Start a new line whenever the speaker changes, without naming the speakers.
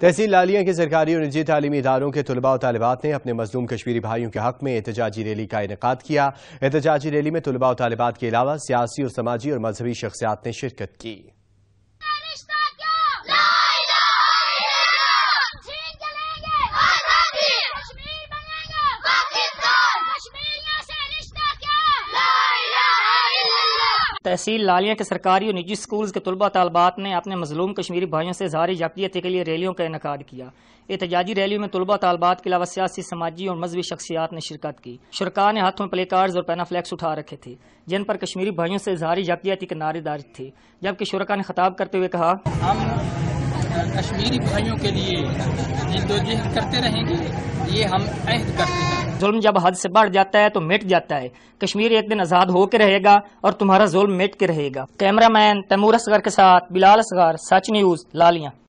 تحصیل لالیاں کے سرکاری اور نجی تعلیمی اداروں کے طلباء و طالبات نے اپنے مظلوم کشمیری بھائیوں کے حق میں احتجاجی ریلی کا انعقاد کیا احتجاجی ریلی میں طلباء و طالبات کے علاوہ سیاسی اور سماجی اور مذہبی شخصیات نے شرکت کی
تحصیل لالیاں کے سرکاری اور نجی سکولز کے طلبہ طالبات نے اپنے مظلوم کشمیری بھائیوں سے زاری جاکیتی کے لیے ریلیوں کا انعقاد کیا احتجاجی ریلیوں میں طلبہ طالبات کے علاوہ سیاسی سماجی اور مذہبی شخصیات نے شرکت کی شرکا نے ہاتھوں میں پلے کارڈز اور پینا فلیکس اٹھا رکھے تھے جن پر کشمیری بھائیوں سے جہاری جاکیتی کے نعرے دار تھے جبکہ شرکا نے خطاب کرتے ہوئے کہا ہم
کشمیری بھائیوں کے لیے یہ ہم عہد کرتے
ہیں ظلم جب حد سے بڑھ جاتا ہے تو مٹ جاتا ہے کشمیر ایک دن آزاد ہو کے رہے گا اور تمہارا ظلم مٹ کے رہے گا کیمرہ مین تیمور اصغر کے ساتھ بلال اصغر سچ نیوز لالیاں